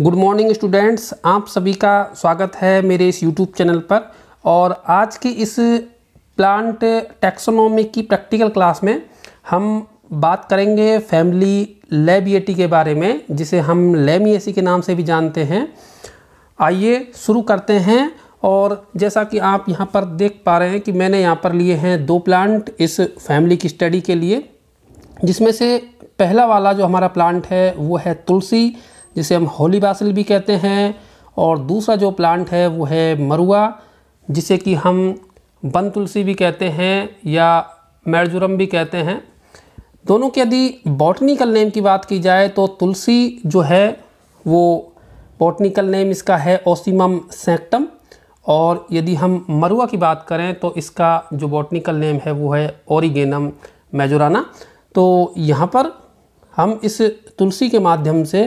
good morning students आप सभी का स्वागत है मेरे इस यूट्यूब चैनल पर और आज की इस प्लांट टैक्सोनॉमी की प्रैक्टिकल क्लास में हम बात करेंगे फैमिली लेबिएटी के बारे में जिसे हम लेमिएसी के नाम से भी जानते हैं आइए शुरू करते हैं और जैसा कि आप यहाँ पर देख पा रहे हैं कि मैंने यहाँ पर लिए हैं दो प्लांट इस फैमिली की स्टडी के लिए जिसमें से पहला वाला जो हमारा प्लांट है वो है तुलसी जिसे हम होली बासिल भी कहते हैं और दूसरा जो प्लांट है वो है मरुआ जिसे कि हम बन तुलसी भी कहते हैं या मैरजुरम भी कहते हैं दोनों के यदि बॉटनिकल नेम की बात की जाए तो तुलसी जो है वो बॉटनिकल नेम इसका है ओसीमम सेक्टम और यदि हम मरुआ की बात करें तो इसका जो बॉटनिकल नेम है वो है ओरिगेनम मेजोराना तो यहाँ पर हम इस तुलसी के माध्यम से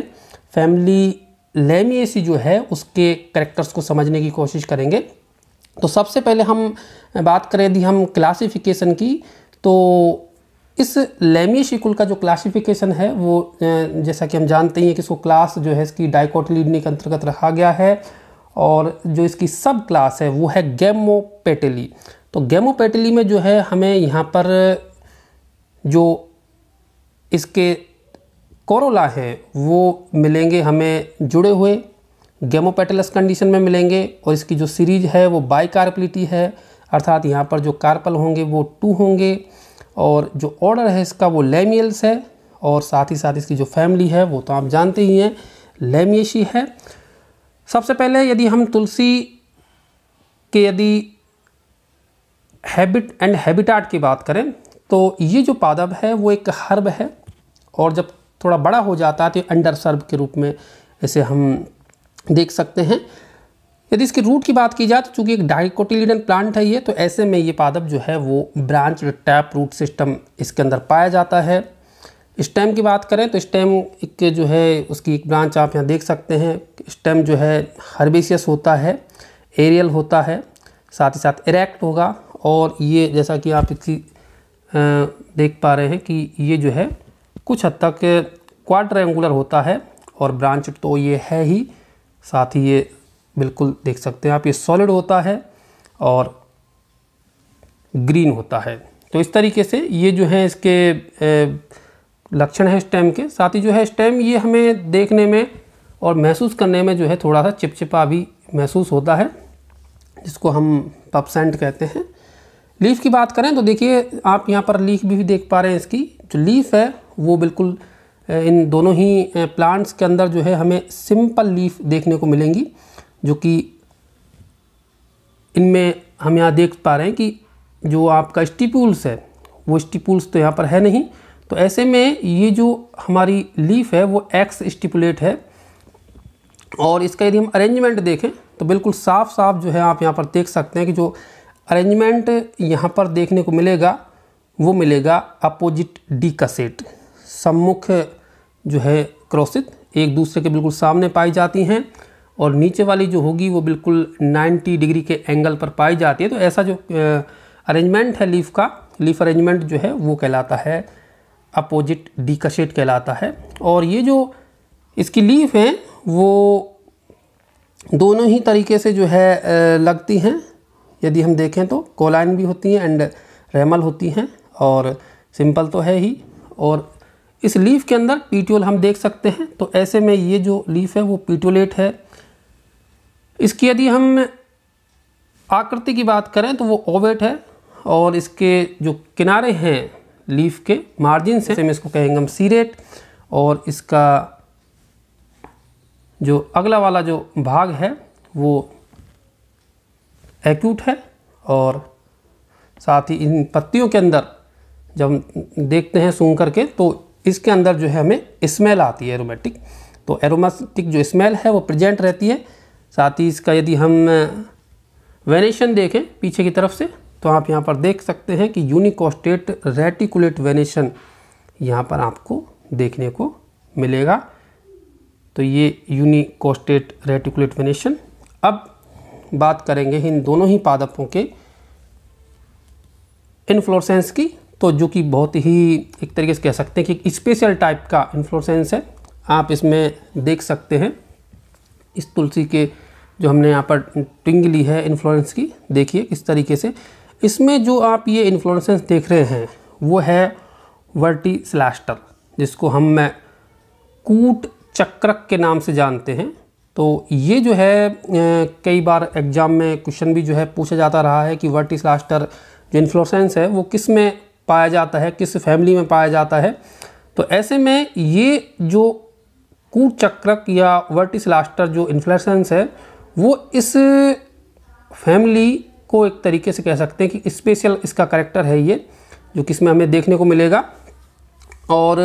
फैमिली लेमिएसी जो है उसके करेक्टर्स को समझने की कोशिश करेंगे तो सबसे पहले हम बात करें यदि हम क्लासिफिकेशन की तो इस लेमिएसी कुल का जो क्लासिफिकेशन है वो जैसा कि हम जानते हैं कि इसको क्लास जो है इसकी डाइकोटलीडनी के अंतर्गत रखा गया है और जो इसकी सब क्लास है वो है गैमोपेटली तो गैमोपेटली में जो है हमें यहाँ पर जो इसके कोरोला है वो मिलेंगे हमें जुड़े हुए गेमोपेटलस कंडीशन में मिलेंगे और इसकी जो सीरीज है वो बाई कार्पलिटी है अर्थात यहाँ पर जो कार्पल होंगे वो टू होंगे और जो ऑर्डर है इसका वो लेमियल्स है और साथ ही साथ इसकी जो फैमिली है वो तो आप जानते ही हैं लेमियशी है सबसे पहले यदि हम तुलसी के यदि हैबिट एंड हैबिटाट की बात करें तो ये जो पादब है वो एक हर्ब है और जब थोड़ा बड़ा हो जाता है तो अंडर सर्व के रूप में इसे हम देख सकते हैं यदि इसके रूट की बात की जाए तो चूंकि एक डाइकोटिलीडन प्लांट है ये तो ऐसे में ये पादप जो है वो ब्रांच टैप रूट सिस्टम इसके अंदर पाया जाता है स्टेम की बात करें तो स्टेम एक जो है उसकी एक ब्रांच आप यहाँ देख सकते हैं स्टेम जो है हर्बेशियस होता है एरियल होता है साथ ही साथ इरेक्ट होगा और ये जैसा कि आप इसकी देख पा रहे हैं कि ये जो है कुछ हद तक क्वाड्रेंगुलर होता है और ब्रांच तो ये है ही साथ ही ये बिल्कुल देख सकते हैं आप ये सॉलिड होता है और ग्रीन होता है तो इस तरीके से ये जो है इसके लक्षण है स्टेम के साथ ही जो है स्टेम ये हमें देखने में और महसूस करने में जो है थोड़ा सा चिपचिपा भी महसूस होता है जिसको हम पपसेंट कहते हैं लीफ की बात करें तो देखिए आप यहाँ पर लीफ भी, भी देख पा रहे हैं इसकी जो लीफ है वो बिल्कुल इन दोनों ही प्लांट्स के अंदर जो है हमें सिंपल लीफ देखने को मिलेंगी जो कि इनमें हम यहाँ देख पा रहे हैं कि जो आपका स्टिपुल्स है वो स्टिपुल्स तो यहाँ पर है नहीं तो ऐसे में ये जो हमारी लीफ है वो एक्स स्टिपुलेट है और इसका यदि हम अरेंजमेंट देखें तो बिल्कुल साफ साफ जो है आप यहाँ पर देख सकते हैं कि जो अरेंजमेंट यहाँ पर देखने को मिलेगा वो मिलेगा अपोजिट डी का सेट सम्मुख जो है क्रोसित एक दूसरे के बिल्कुल सामने पाई जाती हैं और नीचे वाली जो होगी वो बिल्कुल 90 डिग्री के एंगल पर पाई जाती है तो ऐसा जो अरेंजमेंट है लीफ का लीफ अरेंजमेंट जो है वो कहलाता है अपोजिट डीकशेट कहलाता है और ये जो इसकी लीफ हैं वो दोनों ही तरीके से जो है लगती हैं यदि हम देखें तो कोलाइन भी होती हैं एंड रेमल होती हैं और सिंपल तो है ही और इस लीफ के अंदर पीट्यूल हम देख सकते हैं तो ऐसे में ये जो लीफ है वो पीट्यूलेट है इसकी यदि हम आकृति की बात करें तो वो ओवेट है और इसके जो किनारे हैं लीफ के मार्जिन से हम इसको कहेंगे हम सीरेट और इसका जो अगला वाला जो भाग है वो एक्यूट है और साथ ही इन पत्तियों के अंदर जब देखते हैं सूंघ करके तो इसके अंदर जो है हमें स्मेल आती है एरोमेटिक तो एरोमेटिक जो स्मेल है वो प्रेजेंट रहती है साथ ही इसका यदि हम वेनेशन देखें पीछे की तरफ से तो आप यहाँ पर देख सकते हैं कि यूनिकोस्टेट रेटिकुलेट वेनेशन यहाँ पर आपको देखने को मिलेगा तो ये यूनिकोस्टेट रेटिकुलेट वेनेशन अब बात करेंगे इन दोनों ही पादपों के इन्फ्लोरेसेंस की तो जो कि बहुत ही एक तरीके से कह सकते हैं कि स्पेशल टाइप का इन्फ्लोसेंस है आप इसमें देख सकते हैं इस तुलसी के जो हमने यहाँ पर टिंग ली है इन्फ्लोरेंस की देखिए किस तरीके से इसमें जो आप ये इन्फ्लोरेंसेंस देख रहे हैं वो है वर्टी स्लास्टर जिसको हम कूट चक्रक के नाम से जानते हैं तो ये जो है कई बार एग्ज़ाम में क्वेश्चन भी जो है पूछा जाता रहा है कि वर्टी स्लास्टर जो इन्फ्लोसेंस है वो किस में पाया जाता है किस फैमिली में पाया जाता है तो ऐसे में ये जो कूट चक्रक या वर्टिस लास्टर जो इन्फ्लेसेंस है वो इस फैमिली को एक तरीके से कह सकते हैं कि स्पेशल इसका करेक्टर है ये जो कि इसमें हमें देखने को मिलेगा और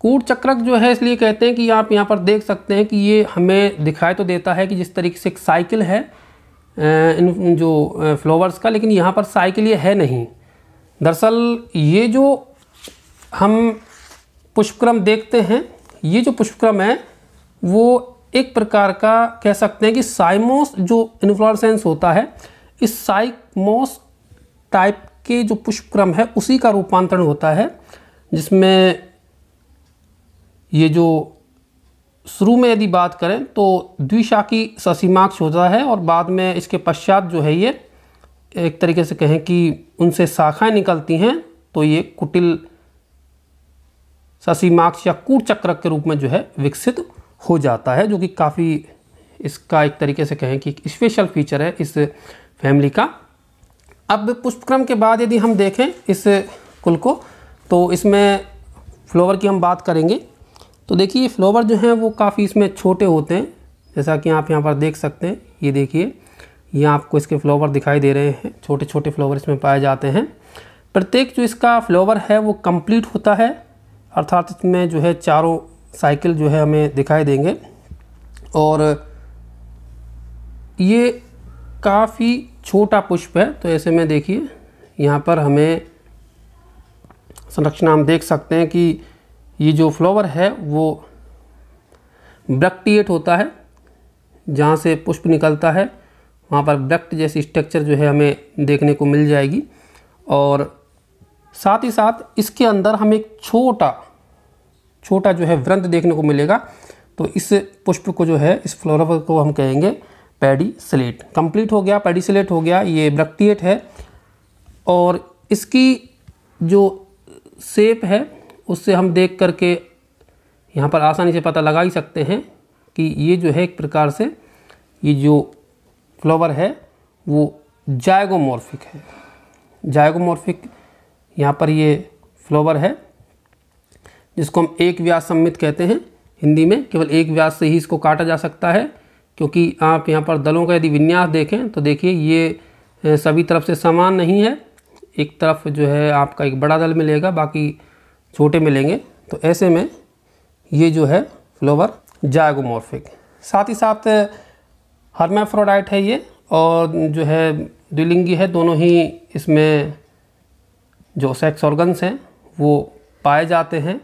कूट चक्रक जो है इसलिए कहते हैं कि आप यहाँ पर देख सकते हैं कि ये हमें दिखाई तो देता है कि जिस तरीके से एक साइकिल है इन जो फ्लावर्स का लेकिन यहाँ पर साइकिल ये है नहीं दरअसल ये जो हम पुष्पक्रम देखते हैं ये जो पुष्पक्रम है वो एक प्रकार का कह सकते हैं कि साइमोस जो इन्फ्लोरसेंस होता है इस साइमोस टाइप के जो पुष्पक्रम है उसी का रूपांतरण होता है जिसमें ये जो शुरू में यदि बात करें तो द्विशाखी ससीमाक्ष होता है और बाद में इसके पश्चात जो है ये एक तरीके से कहें कि उनसे शाखाएं निकलती हैं तो ये कुटिल शशिमाक्ष या कूट चक्रक के रूप में जो है विकसित हो जाता है जो कि काफ़ी इसका एक तरीके से कहें कि स्पेशल फीचर है इस फैमिली का अब पुष्पक्रम के बाद यदि हम देखें इस कुल को तो इसमें फ्लोवर की हम बात करेंगे तो देखिए फ्लोवर जो हैं वो काफ़ी इसमें छोटे होते हैं जैसा कि आप यहाँ पर देख सकते हैं ये देखिए ये आपको इसके फ्लावर दिखाई दे रहे हैं छोटे छोटे फ्लावर इसमें पाए जाते हैं प्रत्येक जो इसका फ्लावर है वो कंप्लीट होता है अर्थात इसमें जो है चारों साइकिल जो है हमें दिखाई देंगे और ये काफ़ी छोटा पुष्प है तो ऐसे में देखिए यहाँ पर हमें संरचना हम देख सकते हैं कि ये जो फ्लावर है वो ब्रक्टिएट होता है जहाँ से पुष्प निकलता है वहाँ पर डक्ट जैसी स्ट्रक्चर जो है हमें देखने को मिल जाएगी और साथ ही साथ इसके अंदर हम एक छोटा छोटा जो है व्रंत देखने को मिलेगा तो इस पुष्प को जो है इस फ्लोरवर को हम कहेंगे स्लेट कम्प्लीट हो गया स्लेट हो गया ये ब्रक्टिएट है और इसकी जो सेप है उससे हम देख करके यहाँ पर आसानी से पता लगा ही सकते हैं कि ये जो है एक प्रकार से ये जो फ्लावर है वो जायगोमॉर्फिक है जायगोमॉर्फिक यहाँ पर ये फ्लावर है जिसको हम एक व्यास सम्मित कहते हैं हिंदी में केवल एक व्यास से ही इसको काटा जा सकता है क्योंकि आप यहाँ पर दलों का यदि विन्यास देखें तो देखिए ये सभी तरफ से समान नहीं है एक तरफ जो है आपका एक बड़ा दल मिलेगा बाकी छोटे मिलेंगे तो ऐसे में ये जो है फ्लोवर जायगोमॉर्फिक साथ ही साथ हर्माफ्रोडाइट है ये और जो है द्विलिंगी है दोनों ही इसमें जो सेक्स ऑर्गन्स हैं वो पाए जाते हैं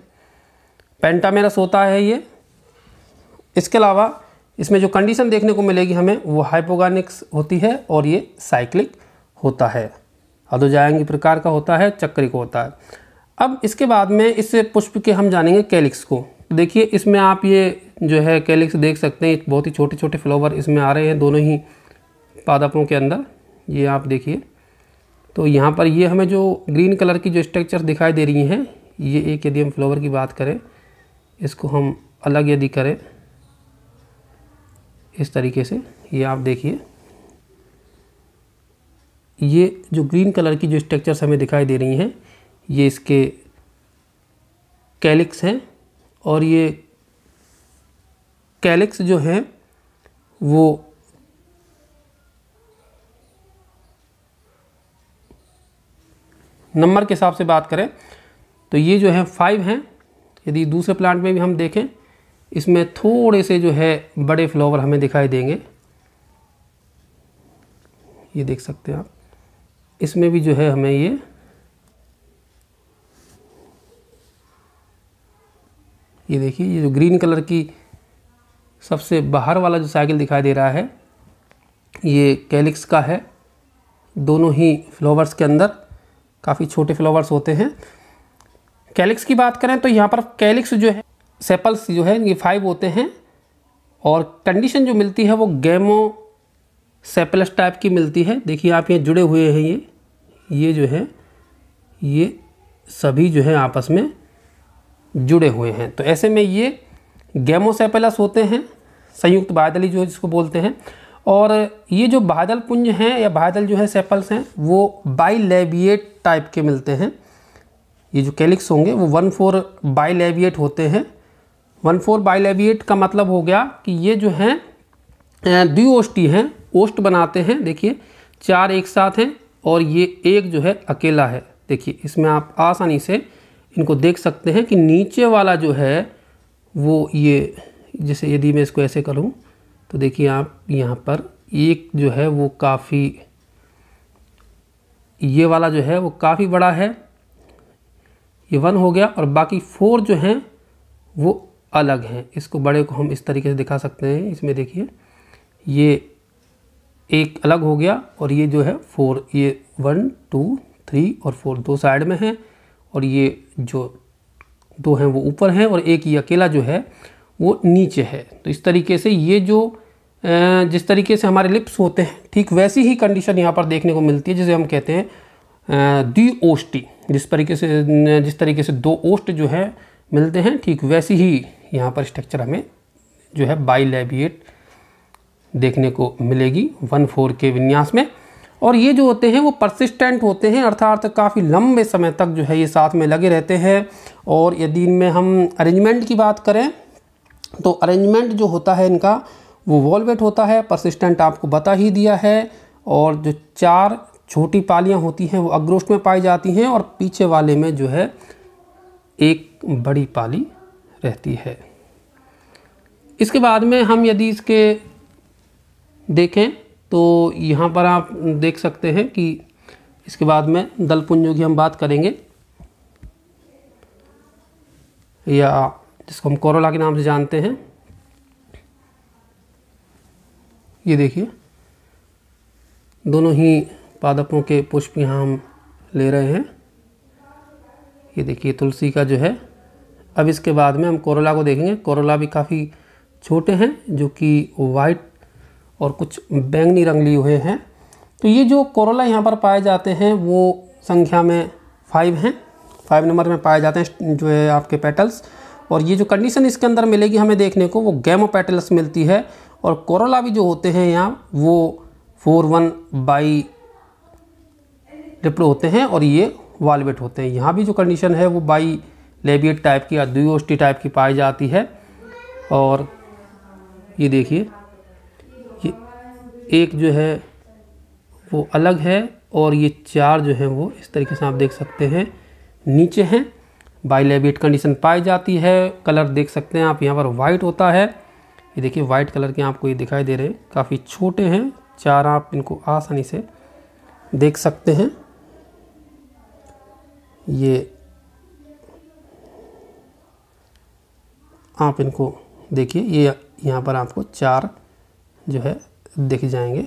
पेंटामेरस होता है ये इसके अलावा इसमें जो कंडीशन देखने को मिलेगी हमें वो हाइपोगानिक्स होती है और ये साइक्लिक होता है अधोजायंगी प्रकार का होता है चक्रिक होता है अब इसके बाद में इस पुष्प के हम जानेंगे कैलिक्स को देखिए इसमें आप ये जो है कैलिक्स देख सकते हैं बहुत ही छोटे छोटे फ्लावर इसमें आ रहे हैं दोनों ही पादपों के अंदर ये आप देखिए तो यहाँ पर ये हमें जो ग्रीन कलर की जो स्ट्रक्चर दिखाई दे रही हैं ये एक यदि हम फ्लावर की बात करें इसको हम अलग यदि करें इस तरीके से ये आप देखिए ये जो ग्रीन कलर की जो स्ट्रक्चर्स हमें दिखाई दे रही हैं ये इसके कैलिक्स हैं और ये कैलिक्स जो हैं वो नंबर के हिसाब से बात करें तो ये जो है फाइव हैं यदि दूसरे प्लांट में भी हम देखें इसमें थोड़े से जो है बड़े फ्लावर हमें दिखाई देंगे ये देख सकते हैं आप इसमें भी जो है हमें ये ये देखिए ये जो ग्रीन कलर की सबसे बाहर वाला जो साइकिल दिखाई दे रहा है ये कैलिक्स का है दोनों ही फ्लावर्स के अंदर काफ़ी छोटे फ्लावर्स होते हैं कैलिक्स की बात करें तो यहाँ पर कैलिक्स जो है सेपल्स जो है ये फाइव होते हैं और कंडीशन जो मिलती है वो गैमो सेपलस टाइप की मिलती है देखिए आप ये जुड़े हुए हैं ये ये जो है ये सभी जो है आपस में जुड़े हुए हैं तो ऐसे में ये गैमोसेपेलस होते हैं संयुक्त बादली जो है जिसको बोलते हैं और ये जो बादल पुंज हैं या बादल जो है सेपल्स हैं वो बाइलेविएट टाइप के मिलते हैं ये जो कैलिक्स होंगे वो वन फोर बाइलेविएट होते हैं वन फोर बाइलेविएट का मतलब हो गया कि ये जो हैं द्विओष्टी हैं ओष्ट बनाते हैं देखिए चार एक साथ हैं और ये एक जो है अकेला है देखिए इसमें आप आसानी से इनको देख सकते हैं कि नीचे वाला जो है वो ये जैसे यदि मैं इसको ऐसे करूँ तो देखिए आप यहाँ पर एक जो है वो काफ़ी ये वाला जो है वो काफ़ी बड़ा है ये वन हो गया और बाकी फोर जो हैं वो अलग हैं इसको बड़े को हम इस तरीके से दिखा सकते हैं इसमें देखिए ये एक अलग हो गया और ये जो है फोर ये वन टू थ्री और फोर दो साइड में हैं और ये जो दो हैं वो ऊपर हैं और एक ये अकेला जो है वो नीचे है तो इस तरीके से ये जो जिस तरीके से हमारे लिप्स होते हैं ठीक वैसी ही कंडीशन यहाँ पर देखने को मिलती है जिसे हम कहते हैं दी ओष्टी जिस तरीके से जिस तरीके से दो ओष्ट जो है मिलते हैं ठीक वैसी ही यहाँ पर स्ट्रक्चर हमें जो है बाईलेबिएट देखने को मिलेगी वन फोर के विन्यास में और ये जो होते हैं वो परसिस्टेंट होते हैं अर्थात काफ़ी लंबे समय तक जो है ये साथ में लगे रहते हैं और यदि इनमें हम अरेंजमेंट की बात करें तो अरेंजमेंट जो होता है इनका वो वॉलवेट होता है परसिस्टेंट आपको बता ही दिया है और जो चार छोटी पालियाँ होती हैं वो अग्रोष्ट में पाई जाती हैं और पीछे वाले में जो है एक बड़ी पाली रहती है इसके बाद में हम यदि इसके देखें तो यहाँ पर आप देख सकते हैं कि इसके बाद में दलपुंजों की हम बात करेंगे या जिसको हम कोरोला के नाम से जानते हैं ये देखिए दोनों ही पादपों के पुष्प यहाँ हम ले रहे हैं ये देखिए तुलसी का जो है अब इसके बाद में हम कोरोला को देखेंगे कोरोला भी काफ़ी छोटे हैं जो कि वाइट और कुछ बैंगनी रंग लिए हुए हैं तो ये जो कोरोला यहाँ पर पाए जाते हैं वो संख्या में फाइव हैं फाइव नंबर में पाए जाते हैं जो है आपके पेटल्स और ये जो कंडीशन इसके अंदर मिलेगी हमें देखने को वो गैमो पेटल्स मिलती है और कोरोला भी जो होते हैं यहाँ वो फोर वन बाई डिप्लो होते हैं और ये वालवेट होते हैं यहाँ भी जो कंडीशन है वो बाई लेबियट टाइप की या दुयोष्टी टाइप की पाई जाती है और ये देखिए एक जो है वो अलग है और ये चार जो है वो इस तरीके से आप देख सकते हैं नीचे हैं बाइलेबेट कंडीशन पाई जाती है कलर देख सकते हैं आप यहाँ पर वाइट होता है ये देखिए वाइट कलर के आपको ये दिखाई दे रहे हैं काफ़ी छोटे हैं चार आप इनको आसानी से देख सकते हैं ये आप इनको देखिए ये यहाँ पर आपको चार जो है दिख जाएंगे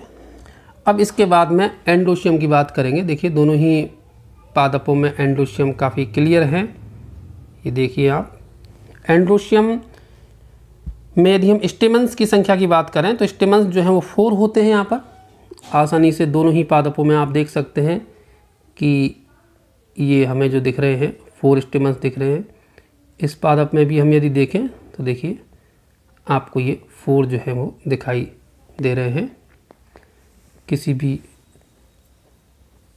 अब इसके बाद में एंडोशियम की बात करेंगे देखिए दोनों ही पादपों में एंडोशियम काफ़ी क्लियर है ये देखिए आप एंडोशियम में यदि हम स्टेमन्स की संख्या की बात करें तो स्टेमन्स जो हैं वो फोर होते हैं यहाँ पर आसानी से दोनों ही पादपों में आप देख सकते हैं कि ये हमें जो दिख रहे हैं फोर स्टेमन्स दिख रहे हैं इस पादप में भी हम यदि देखें तो देखिए आपको ये फोर जो है वो दिखाई दे रहे हैं किसी भी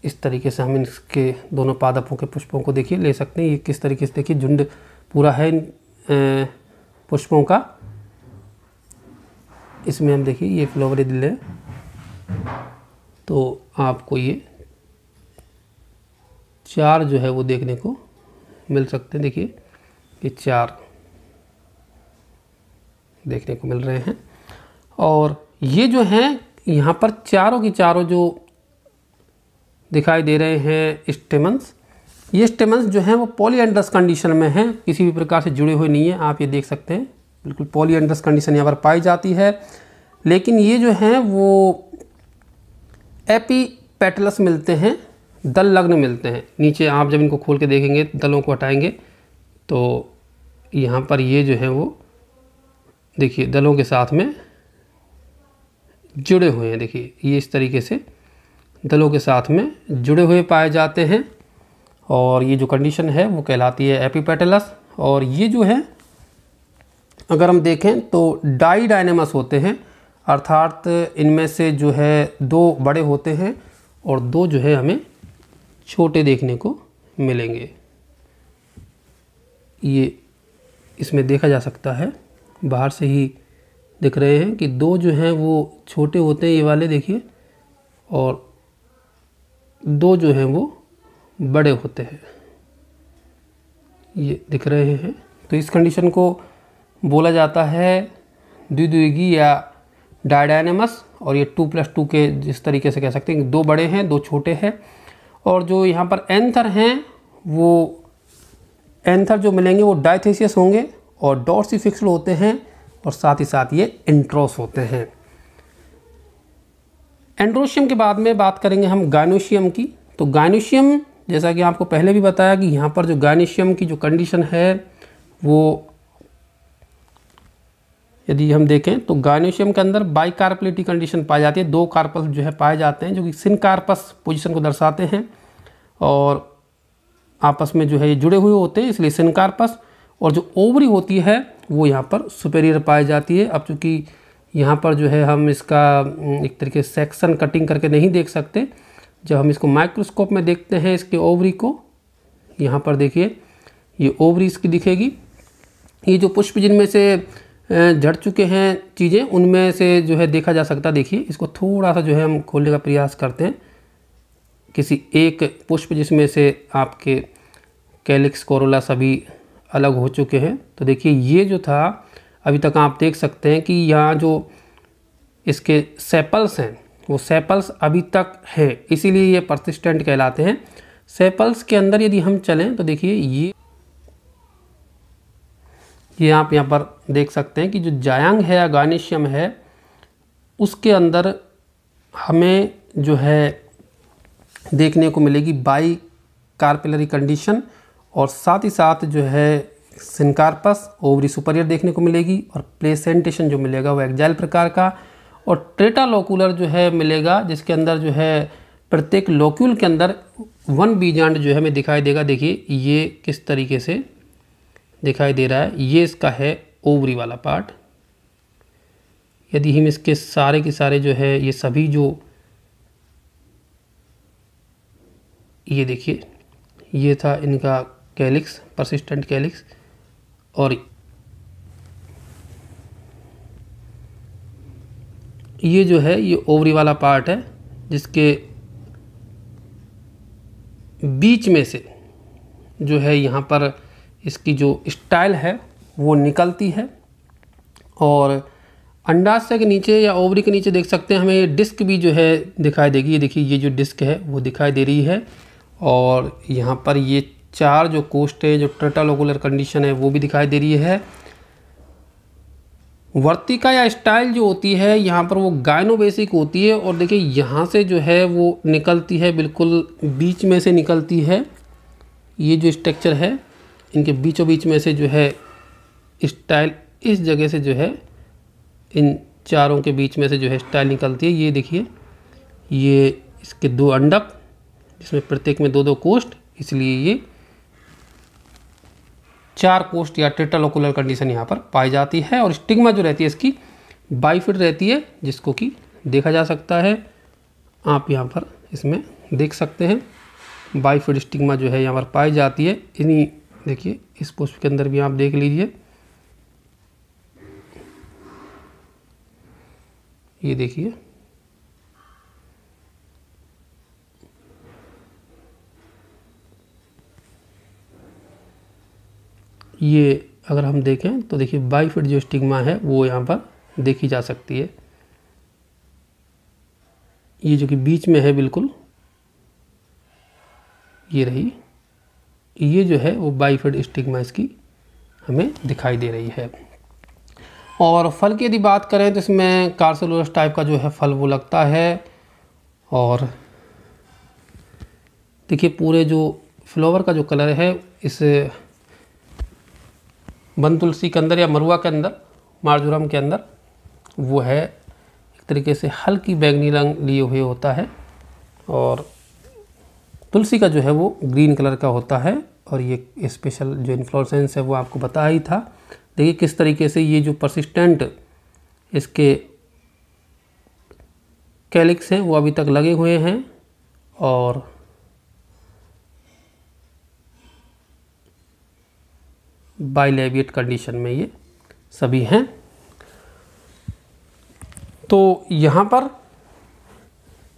इस तरीके से हम इसके दोनों पादपों के पुष्पों को देखिए ले सकते हैं ये किस तरीके से देखिए झुंड पूरा है इन पुष्पों का इसमें हम देखिए ये फ्लोवरी दिल है तो आपको ये चार जो है वो देखने को मिल सकते हैं देखिए ये चार देखने को मिल रहे हैं और ये जो हैं यहाँ पर चारों की चारों जो दिखाई दे रहे हैं स्टेमन्स ये स्टेमन्स जो हैं वो पॉलीएंड्रस कंडीशन में हैं किसी भी प्रकार से जुड़े हुए नहीं हैं आप ये देख सकते हैं बिल्कुल पॉलीएंड्रस कंडीशन यहाँ पर पाई जाती है लेकिन ये जो हैं वो एपीपेटलस मिलते हैं दल लग्न मिलते हैं नीचे आप जब इनको खोल के देखेंगे दलों को हटाएंगे तो यहाँ पर ये जो है वो देखिए दलों के साथ में जुड़े हुए हैं देखिए ये इस तरीके से दलों के साथ में जुड़े हुए पाए जाते हैं और ये जो कंडीशन है वो कहलाती है एपीपेटलस और ये जो है अगर हम देखें तो डाई डायनेमस होते हैं अर्थात इनमें से जो है दो बड़े होते हैं और दो जो है हमें छोटे देखने को मिलेंगे ये इसमें देखा जा सकता है बाहर से ही दिख रहे हैं कि दो जो हैं वो छोटे होते हैं ये वाले देखिए और दो जो हैं वो बड़े होते हैं ये दिख रहे हैं तो इस कंडीशन को बोला जाता है द्विद्विगी या डायडायनेमस और ये टू प्लस टू के जिस तरीके से कह सकते हैं दो बड़े हैं दो छोटे हैं और जो यहाँ पर एंथर हैं वो एंथर जो मिलेंगे वो डायथेसियस होंगे और ही फिक्स्ड होते हैं और साथ ही साथ ये एंट्रोस होते हैं एंड्रोशियम के बाद में बात करेंगे हम गाइनोशियम की तो गाइनोशियम जैसा कि आपको पहले भी बताया कि यहाँ पर जो गाइनोशियम की जो कंडीशन है वो यदि हम देखें तो गाइनोशियम के अंदर बाइकार्पलेटी कंडीशन पाई जाती है दो कार्पस जो है पाए जाते हैं जो कि सिनकार्पस पोजिशन को दर्शाते हैं और आपस में जो है ये जुड़े हुए होते हैं इसलिए सिनकार्पस और जो ओवरी होती है वो यहाँ पर सुपेरियर पाई जाती है अब चूँकि यहाँ पर जो है हम इसका एक तरीके सेक्शन कटिंग करके नहीं देख सकते जब हम इसको माइक्रोस्कोप में देखते हैं इसके ओवरी को यहाँ पर देखिए ये ओवरी इसकी दिखेगी ये जो पुष्प जिनमें से झड़ चुके हैं चीज़ें उनमें से जो है देखा जा सकता देखिए इसको थोड़ा सा जो है हम खोलने का प्रयास करते हैं किसी एक पुष्प जिसमें से आपके कैलिक्स कोरोला सभी अलग हो चुके हैं तो देखिए ये जो था अभी तक आप देख सकते हैं कि यहाँ जो इसके सेपल्स हैं वो सेपल्स अभी तक है इसीलिए ये परसिस्टेंट कहलाते हैं सेपल्स के अंदर यदि हम चलें तो देखिए ये ये आप यहाँ पर देख सकते हैं कि जो जायांग है या गानिशियम है उसके अंदर हमें जो है देखने को मिलेगी बाई कार्पेलरी कंडीशन और साथ ही साथ जो है सिनकार्पस ओवरी सुपरियर देखने को मिलेगी और प्लेसेंटेशन जो मिलेगा वो एग्जाइल प्रकार का और ट्रेटालोकुलर जो है मिलेगा जिसके अंदर जो है प्रत्येक लोक्यूल के अंदर वन बीजांड जो है हमें दिखाई देगा देखिए ये किस तरीके से दिखाई दे रहा है ये इसका है ओवरी वाला पार्ट यदि हम इसके सारे के सारे जो है ये सभी जो ये देखिए ये था इनका कैलिक्स परसिस्टेंट कैलिक्स और ये जो है ये ओवरी वाला पार्ट है जिसके बीच में से जो है यहाँ पर इसकी जो स्टाइल है वो निकलती है और अंडाशय के नीचे या ओवरी के नीचे देख सकते हैं हमें ये डिस्क भी जो है दिखाई देगी ये देखिए ये जो डिस्क है वो दिखाई दे रही है और यहाँ पर ये चार जो कोस्ट है जो ट्रेटालोकुलर कंडीशन है वो भी दिखाई दे रही है वर्तिका या स्टाइल जो होती है यहाँ पर वो गायनोबेसिक बेसिक होती है और देखिए यहाँ से जो है वो निकलती है बिल्कुल बीच में से निकलती है ये जो स्ट्रक्चर है इनके बीचों बीच में से जो है स्टाइल इस जगह से जो है इन चारों के बीच में से जो है स्टाइल निकलती है ये देखिए ये इसके दो अंडक जिसमें प्रत्येक में दो दो कोस्ट इसलिए ये चार कोस्ट या ओकुलर कंडीशन यहाँ पर पाई जाती है और स्टिग्मा जो रहती है इसकी बाईफिट रहती है जिसको कि देखा जा सकता है आप यहाँ पर इसमें देख सकते हैं बाईफिट स्टिग्मा जो है यहाँ पर पाई जाती है इन्हीं देखिए इस पुष्प के अंदर भी आप देख लीजिए ये देखिए ये अगर हम देखें तो देखिए बाई फिट जो स्टिग्मा है वो यहाँ पर देखी जा सकती है ये जो कि बीच में है बिल्कुल ये रही ये जो है वो बाइफेड स्टिग्मा इसकी हमें दिखाई दे रही है और फल की यदि बात करें तो इसमें कार्सोलोरस टाइप का जो है फल वो लगता है और देखिए पूरे जो फ्लावर का जो कलर है इस बन तुलसी के अंदर या मरुआ के अंदर मार्जुरम के अंदर वो है एक तरीके से हल्की बैगनी रंग लिए हुए होता है और तुलसी का जो है वो ग्रीन कलर का होता है और ये स्पेशल जो इन्फ्लोसेंस है वो आपको बता ही था देखिए किस तरीके से ये जो परसिस्टेंट इसके कैलिक्स हैं वो अभी तक लगे हुए हैं और बाइलेविएट कंडीशन में ये सभी हैं तो यहाँ पर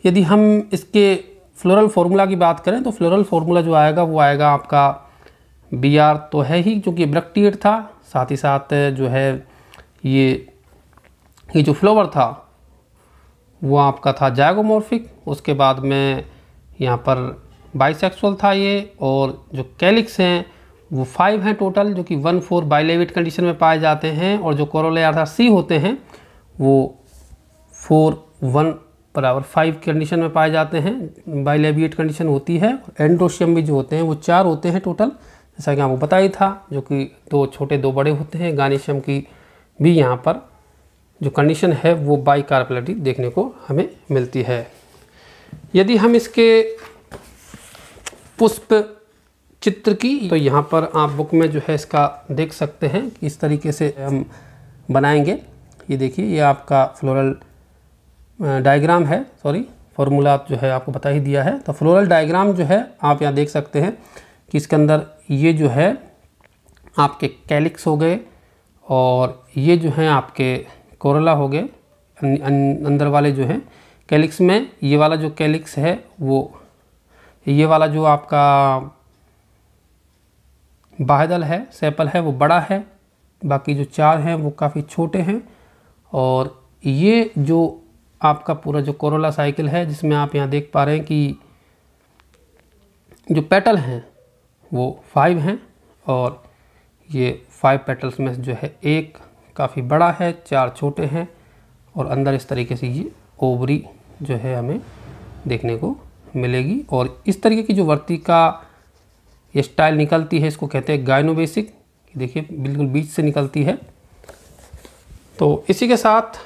यदि हम इसके फ्लोरल फार्मूला की बात करें तो फ्लोरल फार्मूला जो आएगा वो आएगा आपका बी आर तो है ही क्योंकि ब्रक्टीट था साथ ही साथ जो है ये ये जो फ्लोवर था वो आपका था जैगोमोर्फिक उसके बाद में यहाँ पर बाइसेक्सुअल था ये और जो कैलिक्स हैं वो फाइव हैं टोटल जो कि वन फोर बाइलेविट कंडीशन में पाए जाते हैं और जो कोरोले आधा सी होते हैं वो फोर वन बराबर फाइव कंडीशन में पाए जाते हैं बाइलेविएट कंडीशन होती है एंडोशियम भी जो होते हैं वो चार होते हैं टोटल जैसा कि आपको बताया था जो कि दो छोटे दो बड़े होते हैं गानीशियम की भी यहाँ पर जो कंडीशन है वो बाई कार्पोलिटी देखने को हमें मिलती है यदि हम इसके पुष्प चित्र की तो यहाँ पर आप बुक में जो है इसका देख सकते हैं कि इस तरीके से हम बनाएंगे ये देखिए ये आपका फ्लोरल डायग्राम है सॉरी फार्मूला जो है आपको बता ही दिया है तो फ्लोरल डायग्राम जो है आप यहाँ देख सकते हैं कि इसके अंदर ये जो है आपके कैलिक्स हो गए और ये जो हैं आपके कोरला हो गए अंदर वाले जो हैं कैलिक्स में ये वाला जो कैलिक्स है वो ये वाला जो आपका बाहदल है सैपल है वो बड़ा है बाकी जो चार हैं वो काफ़ी छोटे हैं और ये जो आपका पूरा जो कोरोला साइकिल है जिसमें आप यहाँ देख पा रहे हैं कि जो पेटल हैं वो फाइव हैं और ये फाइव पेटल्स में जो है एक काफ़ी बड़ा है चार छोटे हैं और अंदर इस तरीके से ये ओवरी जो है हमें देखने को मिलेगी और इस तरीके की जो वर्ती का ये स्टाइल निकलती है इसको कहते हैं गायनोबेसिक देखिए बिल्कुल बीच से निकलती है तो इसी के साथ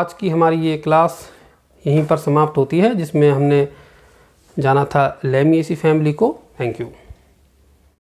आज की हमारी ये क्लास यहीं पर समाप्त होती है जिसमें हमने जाना था लेमी फैमिली को थैंक यू